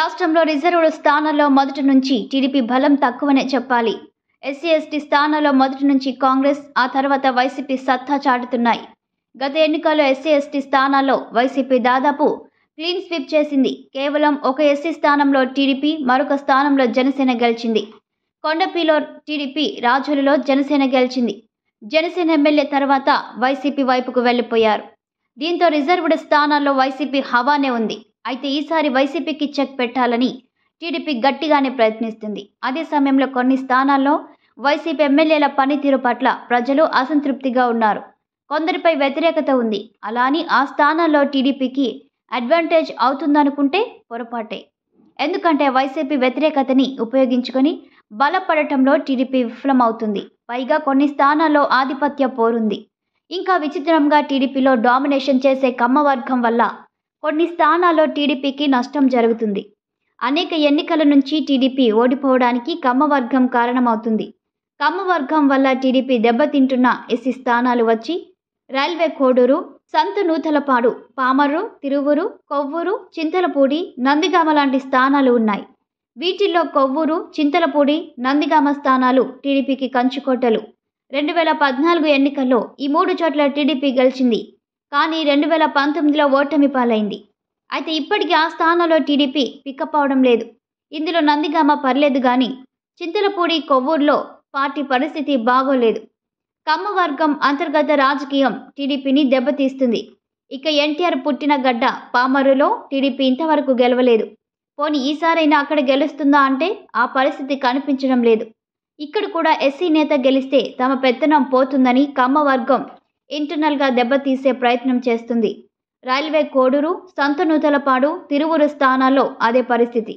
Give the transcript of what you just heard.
రాష్ట్రంలో రిజర్వ్డ్ స్థానాల్లో మొదటి నుంచి టీడీపీ బలం తక్కువనే చెప్పాలి ఎస్సీ ఎస్టీ స్థానాల్లో మొదటి నుంచి కాంగ్రెస్ ఆ తర్వాత వైసీపీ సత్తా చాటుతున్నాయి గత ఎన్నికల్లో ఎస్సీ ఎస్టీ స్థానాల్లో వైసీపీ దాదాపు క్లీన్ స్వీప్ చేసింది కేవలం ఒక ఎస్సీ స్థానంలో టీడీపీ మరొక స్థానంలో జనసేన గెలిచింది కొండపిలో టీడీపీ రాజులలో జనసేన గెలిచింది జనసేన ఎమ్మెల్యే తర్వాత వైసీపీ వైపుకు వెళ్లిపోయారు దీంతో రిజర్వుడ్ స్థానాల్లో వైసీపీ హవానే ఉంది అయితే ఈసారి వైసీపీకి చెక్ పెట్టాలని టీడీపీ గట్టిగానే ప్రయత్నిస్తుంది అదే సమయంలో కొన్ని స్థానాల్లో వైసీపీ ఎమ్మెల్యేల పనితీరు పట్ల ప్రజలు అసంతృప్తిగా ఉన్నారు కొందరిపై వ్యతిరేకత ఉంది అలా అని ఆ స్థానాల్లో టీడీపీకి అడ్వాంటేజ్ అవుతుందనుకుంటే పొరపాటే ఎందుకంటే వైసీపీ వ్యతిరేకతని ఉపయోగించుకొని బలపడటంలో టీడీపీ విఫలమవుతుంది పైగా కొన్ని స్థానాల్లో ఆధిపత్య పోరుంది ఇంకా విచిత్రంగా టీడీపీలో డామినేషన్ చేసే కమ్మ వర్గం వల్ల కొన్ని స్థానాల్లో టీడీపీకి నష్టం జరుగుతుంది అనేక ఎన్నికల నుంచి టీడీపీ ఓడిపోవడానికి కమ్మవర్గం కారణమవుతుంది కమ్మవర్గం వల్ల టీడీపీ దెబ్బతింటున్న ఎస్సీ స్థానాలు వచ్చి రైల్వే కోడూరు సంత నూతలపాడు పామర్రు తిరువురు కొవ్వూరు చింతలపూడి నందిగామ లాంటి స్థానాలు ఉన్నాయి వీటిల్లో కొవ్వూరు చింతలపూడి నందిగామ స్థానాలు టీడీపీకి కంచుకోటలు రెండు వేల పద్నాలుగు ఎన్నికల్లో ఈ మూడు చోట్ల టీడీపీ గెలిచింది కానీ రెండు వేల పంతొమ్మిదిలో ఓటమి పాలైంది అయితే ఇప్పటికీ ఆ స్థానంలో టీడీపీ పికప్ అవడం లేదు ఇందులో నందిగామ పర్లేదు కానీ చింతలపూడి కొవ్వూరులో పార్టీ పరిస్థితి బాగోలేదు కమ్మవర్గం అంతర్గత రాజకీయం టీడీపీని దెబ్బతీస్తుంది ఇక ఎన్టీఆర్ పుట్టిన గడ్డ పామరులో టీడీపీ ఇంతవరకు గెలవలేదు పోని ఈసారైనా అక్కడ గెలుస్తుందా అంటే ఆ పరిస్థితి కనిపించడం లేదు ఇక్కడ కూడా ఎస్సీ నేత గెలిస్తే తమ పెత్తనం పోతుందని కమ్మవర్గం ఇంటర్నల్గా దెబ్బతీసే ప్రయత్నం చేస్తుంది రైల్వే కోడూరు సంతనూతలపాడు తిరువురు స్థానాల్లో అదే పరిస్థితి